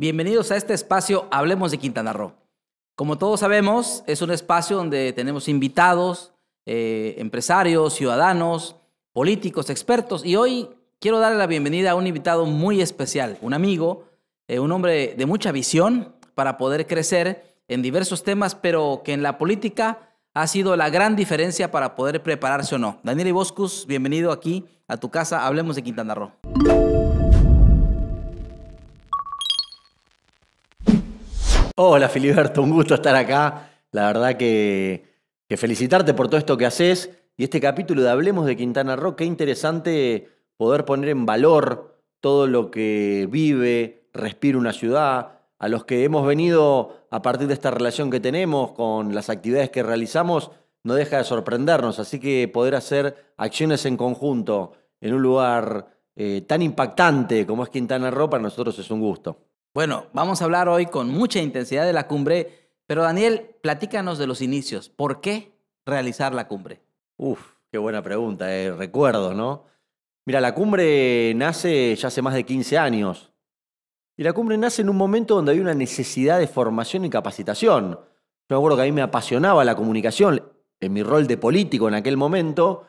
Bienvenidos a este espacio Hablemos de Quintana Roo. Como todos sabemos, es un espacio donde tenemos invitados, eh, empresarios, ciudadanos, políticos, expertos. Y hoy quiero darle la bienvenida a un invitado muy especial, un amigo, eh, un hombre de mucha visión para poder crecer en diversos temas, pero que en la política ha sido la gran diferencia para poder prepararse o no. Daniel Iboscus, bienvenido aquí a tu casa. Hablemos de Quintana Roo. Hola Filiberto, un gusto estar acá. La verdad que, felicitarte por todo esto que haces y este capítulo de Hablemos de Quintana Roo. Qué interesante poder poner en valor todo lo que vive, respira una ciudad, a los que hemos venido a partir de esta relación que tenemos con las actividades que realizamos, no deja de sorprendernos. Así que poder hacer acciones en conjunto en un lugar eh, tan impactante como es Quintana Roo para nosotros es un gusto. Bueno, vamos a hablar hoy con mucha intensidad de la cumbre, pero Daniel, platícanos de los inicios. ¿Por qué realizar la cumbre? Uf, qué buena pregunta, eh, recuerdo, ¿no? Mira, la cumbre nace ya hace más de 15 años. Y la cumbre nace en un momento donde hay una necesidad de formación y capacitación. Yo me acuerdo que a mí me apasionaba la comunicación en mi rol de político en aquel momento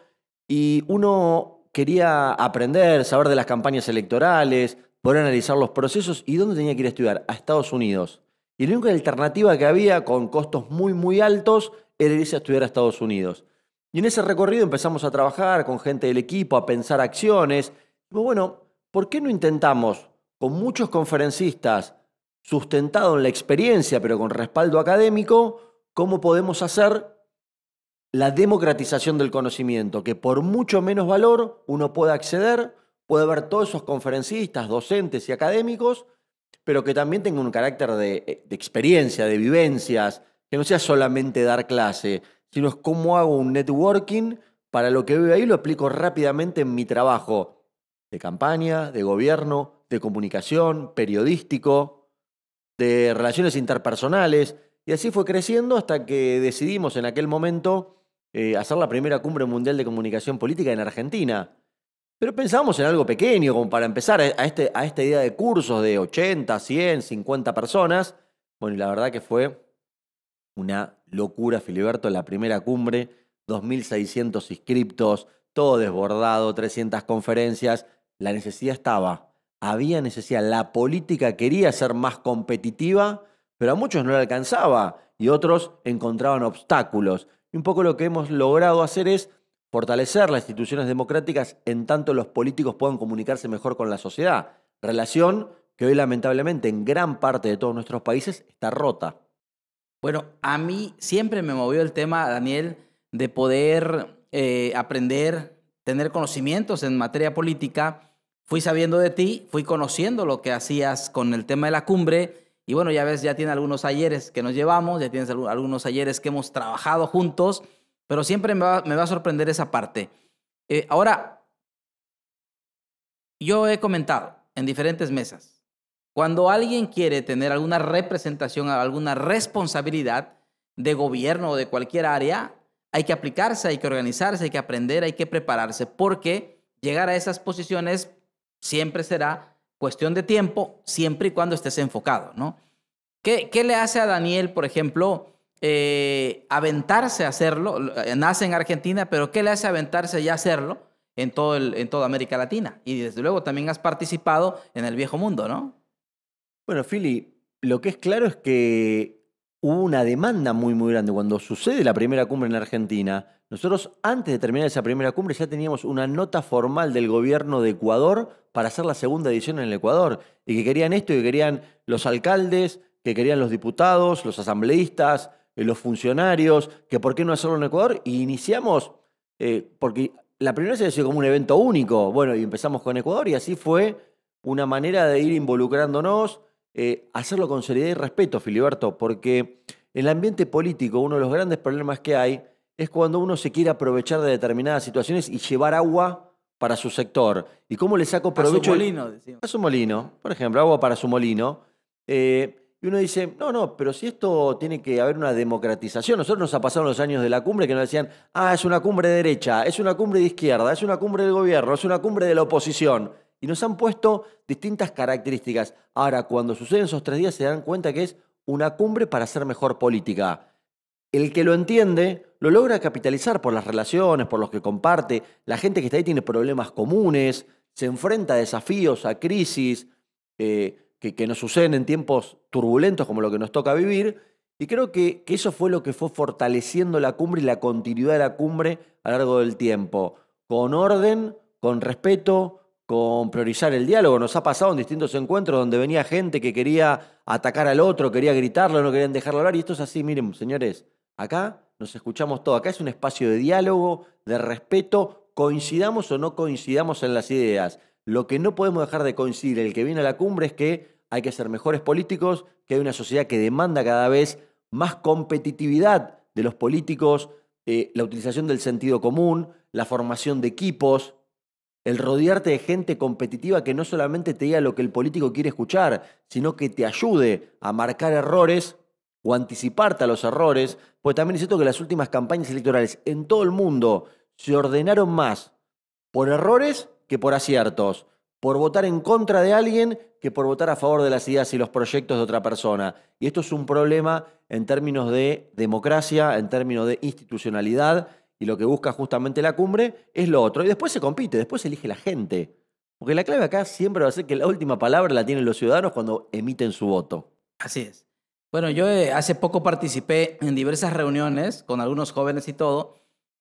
y uno quería aprender, saber de las campañas electorales, poder analizar los procesos y dónde tenía que ir a estudiar, a Estados Unidos. Y la única alternativa que había con costos muy, muy altos era irse a estudiar a Estados Unidos. Y en ese recorrido empezamos a trabajar con gente del equipo, a pensar acciones. bueno, ¿por qué no intentamos con muchos conferencistas, sustentado en la experiencia, pero con respaldo académico, cómo podemos hacer la democratización del conocimiento, que por mucho menos valor uno pueda acceder puede haber todos esos conferencistas, docentes y académicos, pero que también tengan un carácter eh, de, experiencia, de vivencias, que no sea solamente dar clase, sino es cómo hago un networking para lo que veo ahí, lo explico rápidamente en mi trabajo de campaña, de gobierno, de comunicación, periodístico, de relaciones interpersonales. Y así fue creciendo hasta que decidimos en aquel momento eh, hacer la primera cumbre mundial de comunicación política en Argentina. Pero pensamos en algo pequeño, como para empezar eh, a, este, a esta idea de cursos de 80, 100, 50 personas. Bueno, y la verdad que fue una locura, Filiberto, la primera cumbre, 2.600 inscriptos, todo desbordado, 300 conferencias. La necesidad estaba, había necesidad, la política quería ser más competitiva, pero a muchos no le alcanzaba y otros encontraban obstáculos. Y un poco lo que hemos logrado hacer es Fortalecer las instituciones democráticas en tanto los políticos puedan comunicarse mejor con la sociedad. Relación que hoy lamentablemente en gran parte de todos nuestros países está rota. Bueno, a mí siempre me movió el tema, Daniel, de poder eh, aprender, tener conocimientos en materia política. Fui sabiendo de ti, fui conociendo lo que hacías con el tema de la cumbre. Y bueno, ya ves, ya tiene algunos ayeres que nos llevamos, ya tienes algunos ayeres que hemos trabajado juntos. Pero siempre me va, a sorprender esa parte. Eh, ahora, yo he comentado en diferentes mesas, cuando alguien quiere tener alguna representación, alguna responsabilidad de gobierno o de cualquier área, hay que aplicarse, hay que organizarse, hay que aprender, hay que prepararse, porque llegar a esas posiciones siempre será cuestión de tiempo, siempre y cuando estés enfocado, ¿no? qué le hace a Daniel, por ejemplo, eh, aventarse a hacerlo. Eh, nace en Argentina, pero ¿qué le hace aventarse ya a hacerlo en, todo en toda América Latina? Y desde luego también has participado en el viejo mundo, ¿no? Bueno, Philly, lo que es claro es que hubo una demanda muy, muy grande. Cuando sucede la primera cumbre en Argentina, nosotros antes de terminar esa primera cumbre ya teníamos una nota formal del gobierno de Ecuador para hacer la segunda edición en el Ecuador. Y que querían esto, y que querían los alcaldes, que querían los diputados, los asambleístas, eh, los funcionarios, que por qué no hacerlo en Ecuador, y iniciamos, eh, porque la primera se sido como un evento único, bueno, y empezamos con Ecuador, y así fue una manera de ir involucrándonos, eh, hacerlo con seriedad y respeto, Filiberto, porque en el ambiente político uno de los grandes problemas que hay es cuando uno se quiere aprovechar de determinadas situaciones y llevar agua para su sector. ¿Y cómo le saco provecho? A su molino, A su molino, por ejemplo, agua para su molino. Eh, y uno dice, no, no, pero si esto tiene que haber una democratización, nosotros nos ha pasado los años de la cumbre que nos decían, ah, es una cumbre de derecha, es una cumbre de izquierda, es una cumbre del gobierno, es una cumbre de la oposición. Y nos han puesto distintas características. Ahora, cuando suceden esos tres días, se dan cuenta que es una cumbre para hacer mejor política. El que lo entiende lo logra capitalizar por las relaciones, por los que comparte. La gente que está ahí tiene problemas comunes, se enfrenta a desafíos, a crisis. Eh, que, nos suceden en tiempos turbulentos como lo que nos toca vivir. Y creo que, que, eso fue lo que fue fortaleciendo la cumbre y la continuidad de la cumbre a lo largo del tiempo. Con orden, con respeto, con priorizar el diálogo. Nos ha pasado en distintos encuentros donde venía gente que quería atacar al otro, quería gritarlo, no querían dejarlo hablar. Y esto es así, miren, señores, acá nos escuchamos todo. Acá es un espacio de diálogo, de respeto, coincidamos o no coincidamos en las ideas. Lo que no podemos dejar de coincidir el que viene a la cumbre es que hay que ser mejores políticos, que hay una sociedad que demanda cada vez más competitividad de los políticos, eh, la utilización del sentido común, la formación de equipos, el rodearte de gente competitiva que no solamente te diga lo que el político quiere escuchar, sino que te ayude a marcar errores o anticiparte a los errores, pues también es cierto que las últimas campañas electorales en todo el mundo se ordenaron más por errores que por aciertos, por votar en contra de alguien que por votar a favor de las ideas y los proyectos de otra persona. Y esto es un problema en términos de democracia, en términos de institucionalidad, y lo que busca justamente la cumbre es lo otro. Y después se compite, después se elige la gente. Porque la clave acá siempre va a ser que la última palabra la tienen los ciudadanos cuando emiten su voto. Así es. Bueno, yo eh, hace poco participé en diversas reuniones con algunos jóvenes y todo,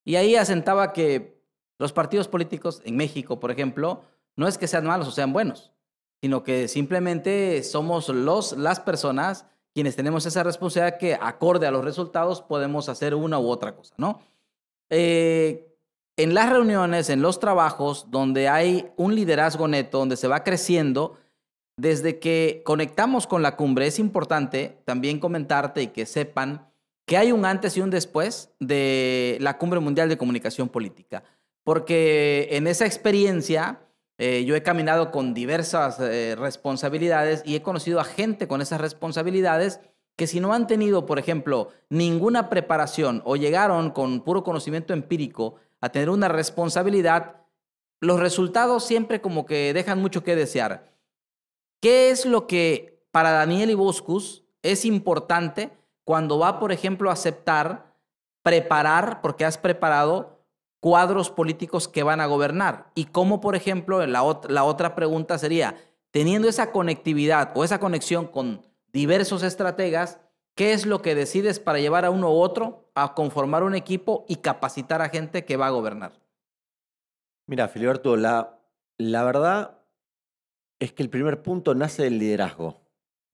y ahí asentaba que los partidos políticos en México, por ejemplo, no es que sean malos o sean buenos, sino que simplemente somos los, las personas quienes tenemos esa responsabilidad que acorde a los resultados podemos hacer una u otra cosa, ¿no? Eh, en las reuniones, en los trabajos, donde hay un liderazgo neto, donde se va creciendo, desde que conectamos con la cumbre, es importante también comentarte y que sepan que hay un antes y un después de la Cumbre Mundial de Comunicación Política porque en esa experiencia eh, yo he caminado con diversas eh, responsabilidades y he conocido a gente con esas responsabilidades que si no han tenido, por ejemplo, ninguna preparación o llegaron con puro conocimiento empírico a tener una responsabilidad, los resultados siempre como que dejan mucho que desear. ¿Qué es lo que para Daniel y Boscus es importante cuando va, por ejemplo, a aceptar preparar, porque has preparado cuadros políticos que van a gobernar. Y cómo, por ejemplo, la, otra pregunta sería, teniendo esa conectividad o esa conexión con diversos estrategas, ¿qué es lo que decides para llevar a uno u otro a conformar un equipo y capacitar a gente que va a gobernar? Mira, Filiberto, la, verdad es que el primer punto nace del liderazgo,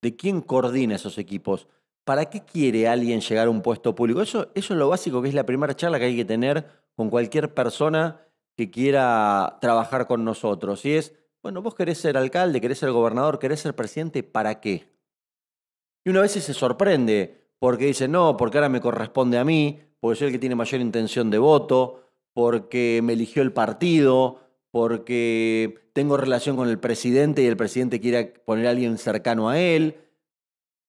de quién coordina esos equipos. ¿Para qué quiere alguien llegar a un puesto público? Eso, eso es lo básico que es la primera charla que hay que tener con cualquier persona que quiera trabajar con nosotros. Y es, bueno, vos querés ser alcalde, querés ser gobernador, querés ser presidente, ¿para qué? Y una vez se sorprende porque dice, no, porque ahora me corresponde a mí, porque soy el que tiene mayor intención de voto, porque me eligió el partido, porque tengo relación con el presidente y el presidente quiere poner a alguien cercano a él.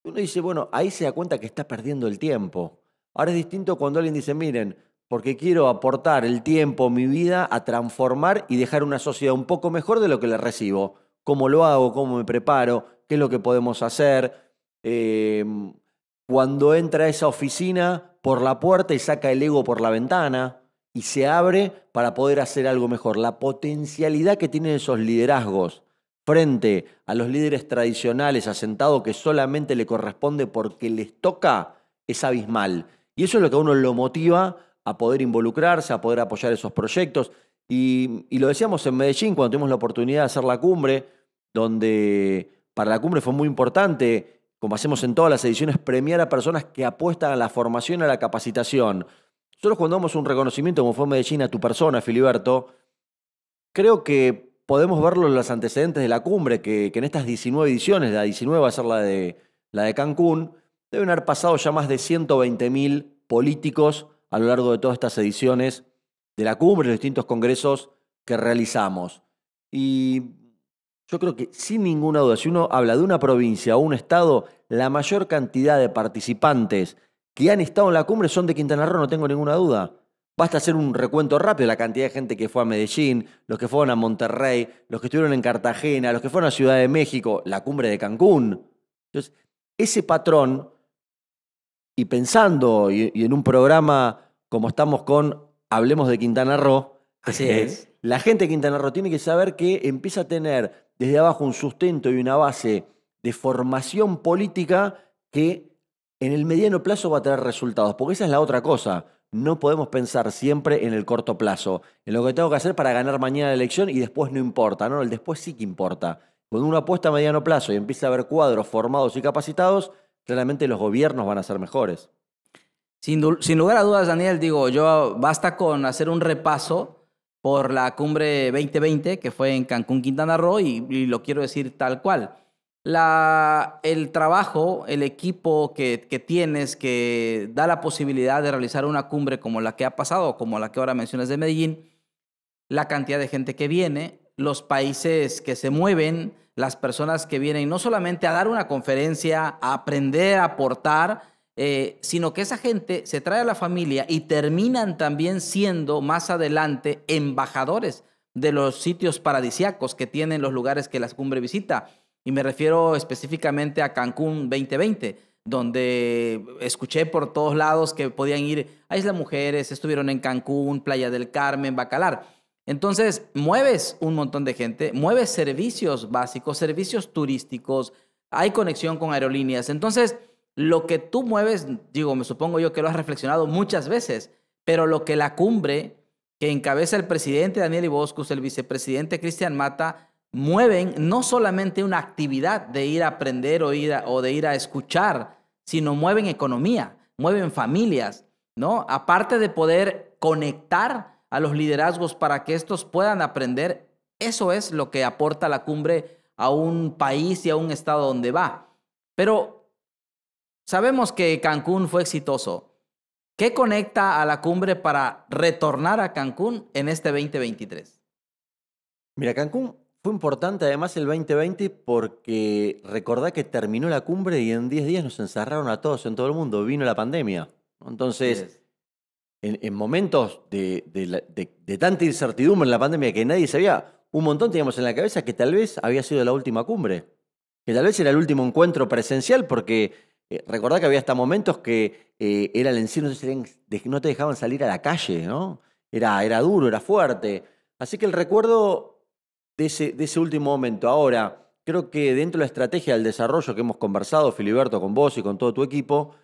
Uno dice, bueno, ahí se da cuenta que está perdiendo el tiempo. Ahora es distinto cuando alguien dice, miren, porque quiero aportar el tiempo, mi vida, a transformar y dejar una sociedad un poco mejor de lo que le recibo. ¿Cómo lo hago? ¿Cómo me preparo? ¿Qué es lo que podemos hacer? Em, cuando entra a esa oficina por la puerta y saca el ego por la ventana y se abre para poder hacer algo mejor. La potencialidad que tienen esos liderazgos frente a los líderes tradicionales asentados que solamente le corresponde porque les toca es abismal. Y eso es lo que a uno lo motiva a poder involucrarse, a poder apoyar esos proyectos. Y, lo decíamos en Medellín cuando tuvimos la oportunidad de hacer la cumbre, donde para la cumbre fue muy importante, como hacemos en todas las ediciones, premiar a personas que apuestan a la formación, a la capacitación. Nosotros cuando damos un reconocimiento, como fue en Medellín, a tu persona, Filiberto, creo que podemos verlo en los antecedentes de la cumbre, que, en estas 19 ediciones, la 19 va a ser la de, la de Cancún, deben haber pasado ya más de 120 mil políticos a lo largo de todas estas ediciones de la cumbre, los distintos congresos que realizamos. Y yo creo que sin ninguna duda, si uno habla de una provincia o un estado, la mayor cantidad de participantes que han estado en la cumbre son de Quintana Roo, no tengo ninguna duda. Basta hacer un recuento rápido de la cantidad de gente que fue a Medellín, los que fueron a Monterrey, los que estuvieron en Cartagena, los que fueron a Ciudad de México, la cumbre de Cancún. Entonces, ese patrón y pensando, y, en un programa como estamos con Hablemos de Quintana Roo, Así es. la gente de Quintana Roo tiene que saber que empieza a tener desde abajo un sustento y una base de formación política que en el mediano plazo va a traer resultados, porque esa es la otra cosa. No podemos pensar siempre en el corto plazo, en lo que tengo que hacer para ganar mañana la elección y después no importa, no, el después sí que importa. Cuando uno apuesta a mediano plazo y empieza a ver cuadros formados y capacitados, Realmente los gobiernos van a ser mejores. Sin, lugar a dudas, Daniel, digo, yo basta con hacer un repaso por la cumbre 2020 que fue en Cancún, Quintana Roo, y, lo quiero decir tal cual. el trabajo, el equipo que, que, tienes que da la posibilidad de realizar una cumbre como la que ha pasado, como la que ahora mencionas de Medellín, la cantidad de gente que viene, los países que se mueven, las personas que vienen no solamente a dar una conferencia, a aprender, a aportar, eh, sino que esa gente se trae a la familia y terminan también siendo más adelante embajadores de los sitios paradisiacos que tienen los lugares que la cumbre visita. Y me refiero específicamente a Cancún 2020, donde escuché por todos lados que podían ir a Isla Mujeres, estuvieron en Cancún, Playa del Carmen, Bacalar. Entonces, mueves un montón de gente, mueves servicios básicos, servicios turísticos, hay conexión con aerolíneas. Entonces, lo que tú mueves, digo, me supongo yo que lo has reflexionado muchas veces, pero lo que la cumbre que encabeza el presidente Daniel Iboscus, el vicepresidente Cristian Mata, mueven no solamente una actividad de ir a aprender o, ir o de ir a escuchar, sino mueven economía, mueven familias, ¿no? Aparte de poder conectar a los liderazgos para que estos puedan aprender, eso es lo que aporta la cumbre a un país y a un estado donde va. Pero sabemos que Cancún fue exitoso. ¿Qué conecta a la cumbre para retornar a Cancún en este 2023? Mira, Cancún fue importante además el 2020 porque recordá que terminó la cumbre y en 10 días nos encerraron a todos en todo el mundo, vino la pandemia. Entonces, en, momentos de, tanta incertidumbre en la pandemia que nadie sabía, un montón teníamos en la cabeza que tal vez había sido la última cumbre, que tal vez era el último encuentro presencial, porque eh, recordá que había hasta momentos que eh, era el encierro, no te dejaban salir a la calle, ¿no? Era, era duro, era fuerte. Así que el recuerdo de ese último momento, ahora, creo que dentro de la estrategia del desarrollo que hemos conversado, Filiberto, con vos y con todo tu equipo,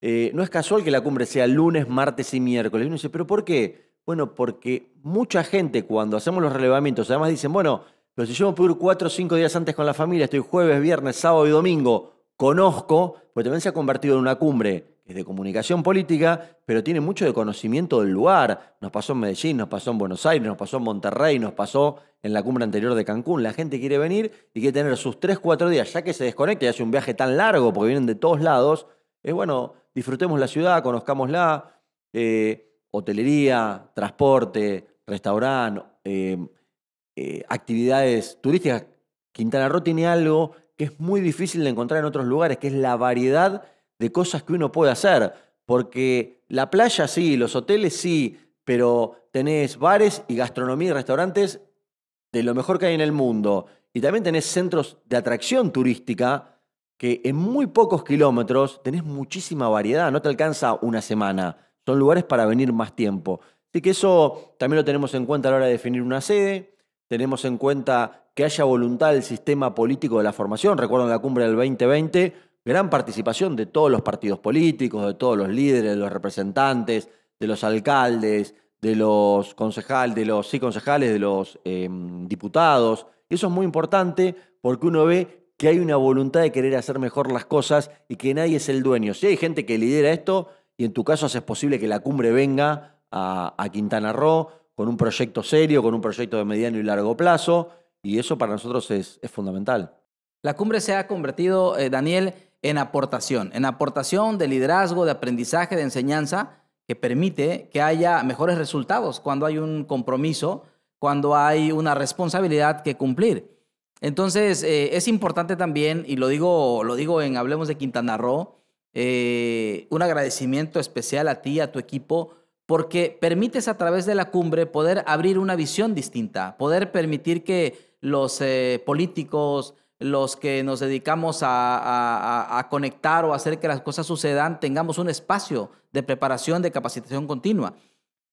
eh, no es casual que la cumbre sea lunes, martes y miércoles. Y uno dice, ¿pero por qué? Bueno, porque mucha gente cuando hacemos los relevamientos, además dicen, bueno, los si yo ir cuatro o cinco días antes con la familia, estoy jueves, viernes, sábado y domingo, conozco, pues también se ha convertido en una cumbre es de comunicación política, pero tiene mucho de conocimiento del lugar. Nos pasó en Medellín, nos pasó en Buenos Aires, nos pasó en Monterrey, nos pasó en la cumbre anterior de Cancún. La gente quiere venir y quiere tener sus tres, cuatro días, ya que se desconecta y hace un viaje tan largo porque vienen de todos lados. Es bueno disfrutemos la ciudad, conozcámosla, eh, hotelería, transporte, restaurante, em, eh, actividades turísticas. Quintana Roo tiene algo que es muy difícil de encontrar en otros lugares, que es la variedad de cosas que uno puede hacer. Porque la playa sí, los hoteles sí, pero tenés bares y gastronomía y restaurantes de lo mejor que hay en el mundo. Y también tenés centros de atracción turística que en muy pocos kilómetros tenés muchísima variedad, no te alcanza una semana, son lugares para venir más tiempo. Así que eso también lo tenemos en cuenta a la hora de definir una sede, tenemos en cuenta que haya voluntad del sistema político de la formación, recuerdo en la cumbre del 2020, gran participación de todos los partidos políticos, de todos los líderes, de los representantes, de los alcaldes, de los concejales, de los sí concejales, de los em, diputados. Eso es muy importante porque uno ve que hay una voluntad de querer hacer mejor las cosas y que nadie es el dueño. Si hay gente que lidera esto, y en tu caso haces posible que la cumbre venga a, Quintana Roo con un proyecto serio, con un proyecto de mediano y largo plazo, y eso para nosotros es, fundamental. La cumbre se ha convertido, eh, Daniel, en aportación, en aportación de liderazgo, de aprendizaje, de enseñanza, que permite que haya mejores resultados cuando hay un compromiso, cuando hay una responsabilidad que cumplir. Entonces, eh, es importante también, y lo digo, en Hablemos de Quintana Roo, eh, un agradecimiento especial a ti, a tu equipo, porque permites a través de la cumbre poder abrir una visión distinta, poder permitir que los eh, políticos, los que nos dedicamos a, conectar o hacer que las cosas sucedan, tengamos un espacio de preparación, de capacitación continua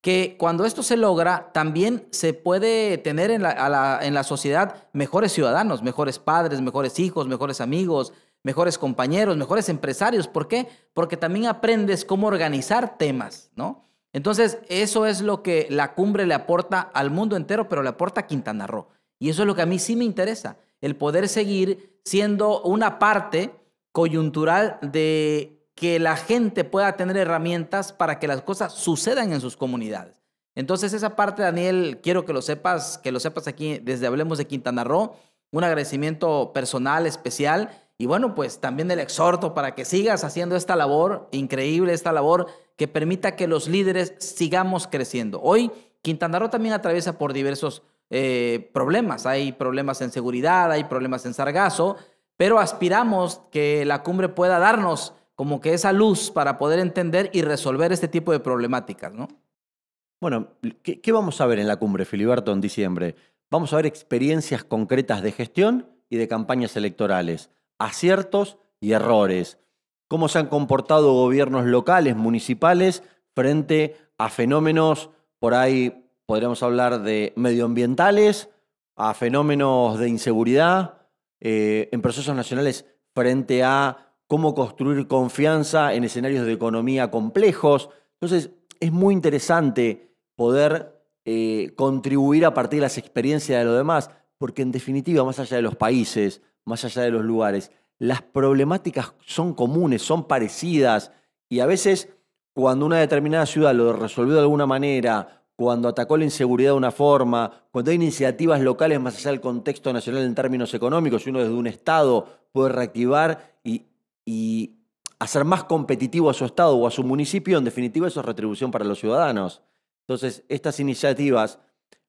que cuando esto se logra, también se puede tener en la, sociedad mejores ciudadanos, mejores padres, mejores hijos, mejores amigos, mejores compañeros, mejores empresarios. ¿Por qué? Porque también aprendes cómo organizar temas, ¿no? Entonces, eso es lo que la cumbre le aporta al mundo entero, pero le aporta a Quintana Roo. Y eso es lo que a mí sí me interesa, el poder seguir siendo una parte coyuntural de que la gente pueda tener herramientas para que las cosas sucedan en sus comunidades. Entonces esa parte, Daniel, quiero que lo sepas, que lo sepas aquí desde Hablemos de Quintana Roo, un agradecimiento personal, especial, y bueno, pues también el exhorto para que sigas haciendo esta labor, increíble esta labor, que permita que los líderes sigamos creciendo. Hoy Quintana Roo también atraviesa por diversos eh, problemas. Hay problemas en seguridad, hay problemas en sargazo, pero aspiramos que la cumbre pueda darnos como que esa luz para poder entender y resolver este tipo de problemáticas, ¿no? Bueno, ¿qué, vamos a ver en la cumbre, Filiberto, en diciembre? Vamos a ver experiencias concretas de gestión y de campañas electorales, aciertos y errores, cómo se han comportado gobiernos locales, municipales, frente a fenómenos, por ahí podríamos hablar de medioambientales, a fenómenos de inseguridad, eh, en procesos nacionales frente a cómo construir confianza en escenarios de economía complejos. Entonces, es muy interesante poder eh, contribuir a partir de las experiencias de los demás, porque en definitiva, más allá de los países, más allá de los lugares, las problemáticas son comunes, son parecidas, y a veces cuando una determinada ciudad lo resolvió de alguna manera, cuando atacó la inseguridad de una forma, cuando hay iniciativas locales más allá del contexto nacional en términos económicos, y uno desde un Estado puede reactivar y, y hacer más competitivo a su estado o a su municipio, en definitiva eso es retribución para los ciudadanos. Entonces, estas iniciativas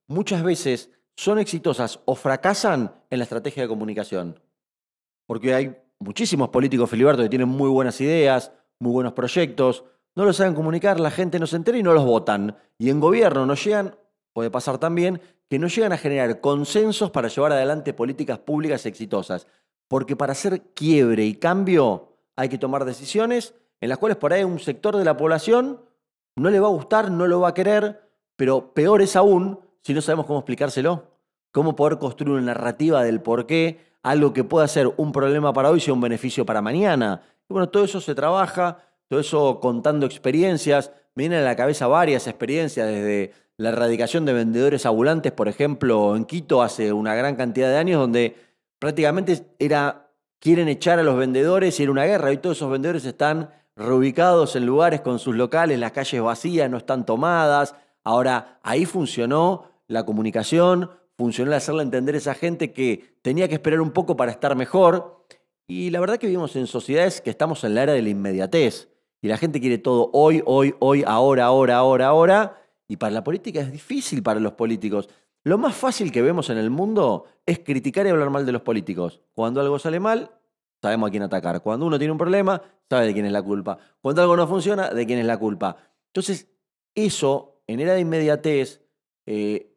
muchas veces son exitosas o fracasan en la estrategia de comunicación. Porque hay muchísimos políticos, Filiberto, que tienen muy buenas ideas, muy buenos proyectos, no los saben comunicar, la gente no se entera y no los votan. Y en gobierno no llegan, puede pasar también, que no llegan a generar consensos para llevar adelante políticas públicas exitosas. Porque para hacer quiebre y cambio hay que tomar decisiones en las cuales por ahí un sector de la población no le va a gustar, no lo va a querer, pero peor es aún si no sabemos cómo explicárselo, cómo poder construir una narrativa del por qué algo que pueda ser un problema para hoy sea un beneficio para mañana. Y bueno, todo eso se trabaja, todo eso contando experiencias, me vienen a la cabeza varias experiencias, desde la erradicación de vendedores ambulantes, por ejemplo, en Quito hace una gran cantidad de años, donde prácticamente era, quieren echar a los vendedores y era una guerra. Y todos esos vendedores están reubicados en lugares con sus locales, las calles vacías, no están tomadas. Ahora, ahí funcionó la comunicación, funcionó el hacerle entender a esa gente que tenía que esperar un poco para estar mejor. Y la verdad que vivimos en sociedades que estamos en la era de la inmediatez. Y la gente quiere todo hoy, hoy, hoy, ahora, ahora, ahora, ahora. Y para la política es difícil para los políticos. Lo más fácil que vemos en el mundo es criticar y hablar mal de los políticos. Cuando algo sale mal, sabemos a quién atacar. Cuando uno tiene un problema, sabe de quién es la culpa. Cuando algo no funciona, de quién es la culpa. Entonces, eso, en era de inmediatez, eh,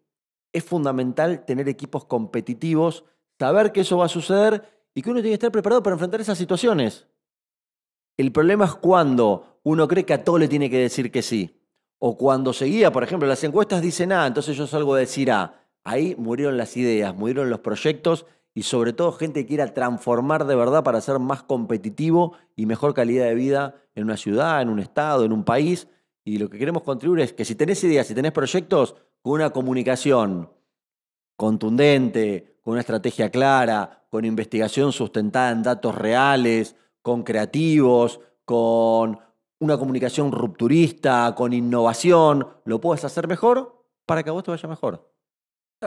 es fundamental tener equipos competitivos, saber que eso va a suceder y que uno tiene que estar preparado para enfrentar esas situaciones. El problema es cuando uno cree que a todo le tiene que decir que sí. O cuando seguía, por ejemplo, las encuestas dicen ah, entonces yo salgo a decir Ah. Ahí murieron las ideas, murieron los proyectos y sobre todo gente que quiera transformar de verdad para ser más competitivo y mejor calidad de vida en una ciudad, en un estado, en un país. Y lo que queremos contribuir es que si tenés ideas, si tenés proyectos, con una comunicación contundente, con una estrategia clara, con investigación sustentada en datos reales, con creativos, con una comunicación rupturista, con innovación, lo puedes hacer mejor para que a vos te vaya mejor.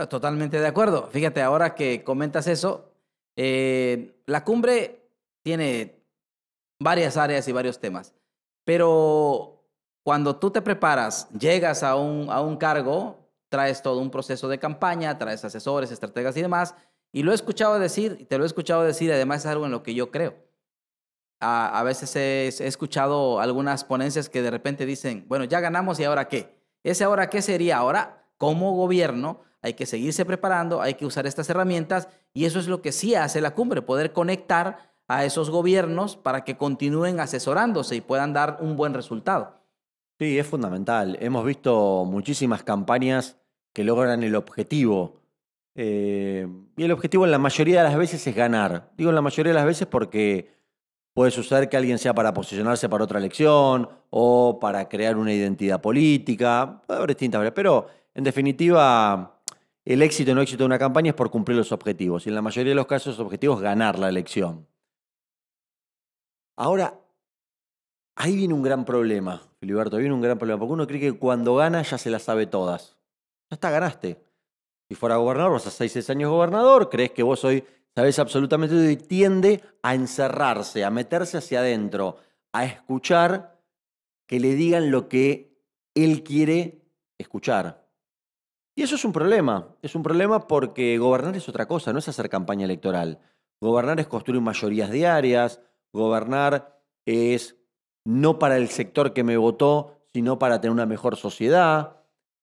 Totalmente de acuerdo. Fíjate, ahora que comentas eso, eh, la cumbre tiene varias áreas y varios temas, pero cuando tú te preparas, llegas a un, a un cargo, traes todo un proceso de campaña, traes asesores, estrategas y demás, y lo he escuchado decir, y te lo he escuchado decir, además es algo en lo que yo creo a, veces he, escuchado algunas ponencias que de repente dicen, bueno, ya ganamos y ahora qué. Ese ahora qué sería ahora como gobierno. Hay que seguirse preparando, hay que usar estas herramientas y eso es lo que sí hace la cumbre, poder conectar a esos gobiernos para que continúen asesorándose y puedan dar un buen resultado. Sí, es fundamental. Hemos visto muchísimas campañas que logran el objetivo. Eh, y el objetivo en la mayoría de las veces es ganar. Digo en la mayoría de las veces porque Puede suceder que alguien sea para posicionarse para otra elección o para crear una identidad política. Puede haber distintas Pero, en definitiva, el éxito o no éxito de una campaña es por cumplir los objetivos. Y en la mayoría de los casos, el objetivos es ganar la elección. Ahora, ahí viene un gran problema, Filiberto. Ahí viene un gran problema. Porque uno cree que cuando gana ya se las sabe todas. Ya está, ganaste. Si fuera gobernador, vas a seis, seis años gobernador, crees que vos soy sabes absolutamente tiende a encerrarse, a meterse hacia adentro, a escuchar que le digan lo que él quiere escuchar. Y eso es un problema, es un problema porque gobernar es otra cosa, no es hacer campaña electoral. Gobernar es construir mayorías diarias, gobernar es no para el sector que me votó, sino para tener una mejor sociedad.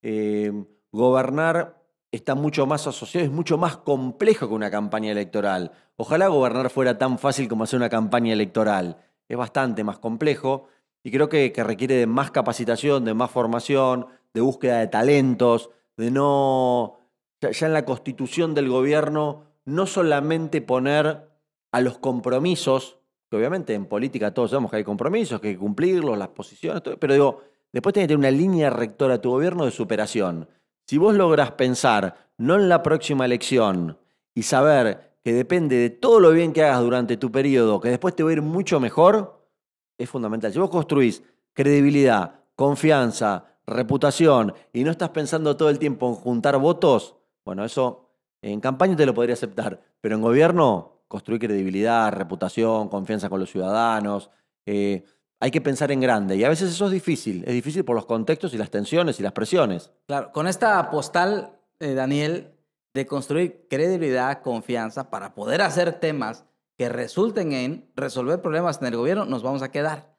Eh, gobernar está mucho más asociado, es mucho más complejo que una campaña electoral. Ojalá gobernar fuera tan fácil como hacer una campaña electoral. Es bastante más complejo y creo que, requiere de más capacitación, de más formación, de búsqueda de talentos, de no, ya, en la constitución del gobierno, no solamente poner a los compromisos, que obviamente en política todos sabemos que hay compromisos, que hay que cumplirlos, las posiciones, pero digo, después tiene que tener una línea rectora a tu gobierno de superación si vos lográs pensar no en la próxima elección y saber que depende de todo lo bien que hagas durante tu periodo, que después te va a ir mucho mejor, es fundamental. Si vos construís credibilidad, confianza, reputación y no estás pensando todo el tiempo en juntar votos, bueno, eso en campaña te lo podría aceptar, pero en gobierno construir credibilidad, reputación, confianza con los ciudadanos. Eh, hay que pensar en grande. Y a veces eso es difícil. Es difícil por los contextos y las tensiones y las presiones. Claro, con esta postal, eh, Daniel, de construir credibilidad, confianza para poder hacer temas que resulten en resolver problemas en el gobierno, nos vamos a quedar.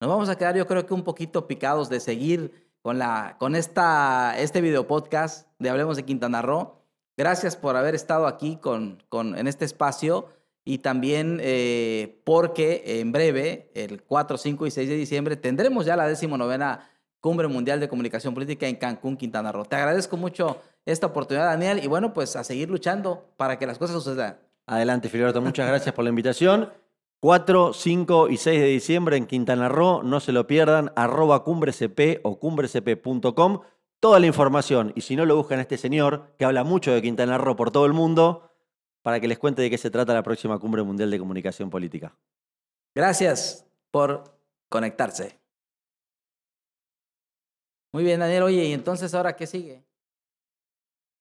Nos vamos a quedar, yo creo que un poquito picados de seguir con, la, con esta, este video podcast de Hablemos de Quintana Roo. Gracias por haber estado aquí con, en este espacio y también eh, porque en breve, el 4, 5 y 6 de diciembre, tendremos ya la 19 Cumbre Mundial de Comunicación Política en Cancún, Quintana Roo. Te agradezco mucho esta oportunidad, Daniel, y bueno, pues a seguir luchando para que las cosas sucedan. Adelante, Filiberto, muchas gracias por la invitación. 4, 5 y 6 de diciembre en Quintana Roo, no se lo pierdan, arroba cumbrecp o cumbrecp.com, toda la información. Y si no lo buscan a este señor, que habla mucho de Quintana Roo por todo el mundo, para que les cuente de qué se trata la próxima Cumbre Mundial de Comunicación Política. Gracias por conectarse. Muy bien, Daniel. Oye, ¿y entonces ahora qué sigue?